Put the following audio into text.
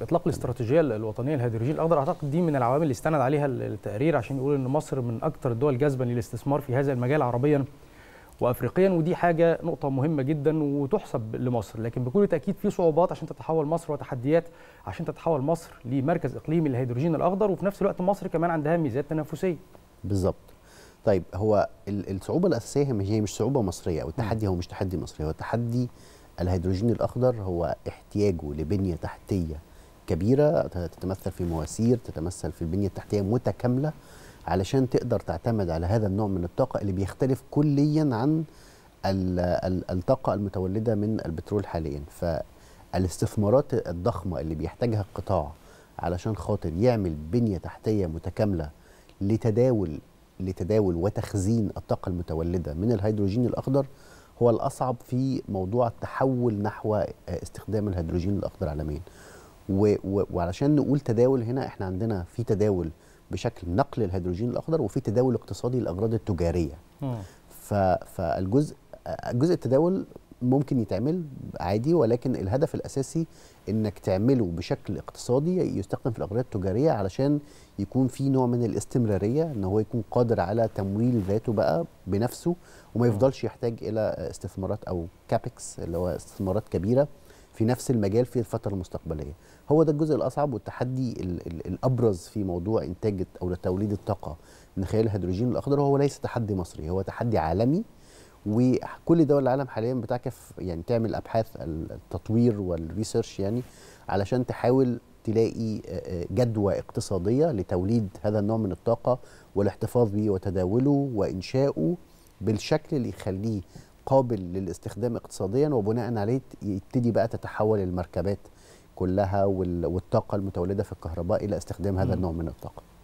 اطلاق الاستراتيجيه الوطنيه للهيدروجين الاخضر اعتقد دي من العوامل اللي استند عليها التقرير عشان يقول ان مصر من اكثر الدول جذبا للاستثمار في هذا المجال عربيا وافريقيا ودي حاجه نقطه مهمه جدا وتحسب لمصر لكن بكل تاكيد في صعوبات عشان تتحول مصر وتحديات عشان تتحول مصر لمركز اقليمي للهيدروجين الاخضر وفي نفس الوقت مصر كمان عندها ميزات تنافسيه بالظبط طيب هو الصعوبه الاساسيه هي مش صعوبه مصريه او التحدي هو مش تحدي مصري هو تحدي الهيدروجين الاخضر هو احتياجه لبنيه تحتيه كبيره تتمثل في مواسير تتمثل في البنيه التحتيه متكامله علشان تقدر تعتمد على هذا النوع من الطاقه اللي بيختلف كليا عن الطاقه المتولده من البترول حاليا فالاستثمارات الضخمه اللي بيحتاجها القطاع علشان خاطر يعمل بنيه تحتيه متكامله لتداول لتداول وتخزين الطاقه المتولده من الهيدروجين الاخضر هو الاصعب في موضوع التحول نحو استخدام الهيدروجين الاخضر عالميا و و وعلشان نقول تداول هنا احنا عندنا في تداول بشكل نقل الهيدروجين الاخضر وفي تداول اقتصادي للاغراض التجاريه ف فالجزء جزء التداول ممكن يتعمل عادي ولكن الهدف الاساسي انك تعمله بشكل اقتصادي يستخدم في الاغراض التجاريه علشان يكون في نوع من الاستمراريه ان هو يكون قادر على تمويل ذاته بقى بنفسه وما يفضلش يحتاج الى استثمارات او كابكس اللي هو استثمارات كبيره في نفس المجال في الفتره المستقبليه هو ده الجزء الاصعب والتحدي الـ الـ الابرز في موضوع انتاج او توليد الطاقه من خلال الهيدروجين الاخضر هو ليس تحدي مصري هو تحدي عالمي وكل دول العالم حاليا بتعكف يعني تعمل ابحاث التطوير والريسيرش يعني علشان تحاول تلاقي جدوى اقتصاديه لتوليد هذا النوع من الطاقه والاحتفاظ به وتداوله وانشاؤه بالشكل اللي يخليه قابل للاستخدام اقتصاديا وبناء عليه يبتدي بقى تتحول المركبات كلها والطاقه المتولده في الكهرباء الى استخدام هذا النوع من الطاقه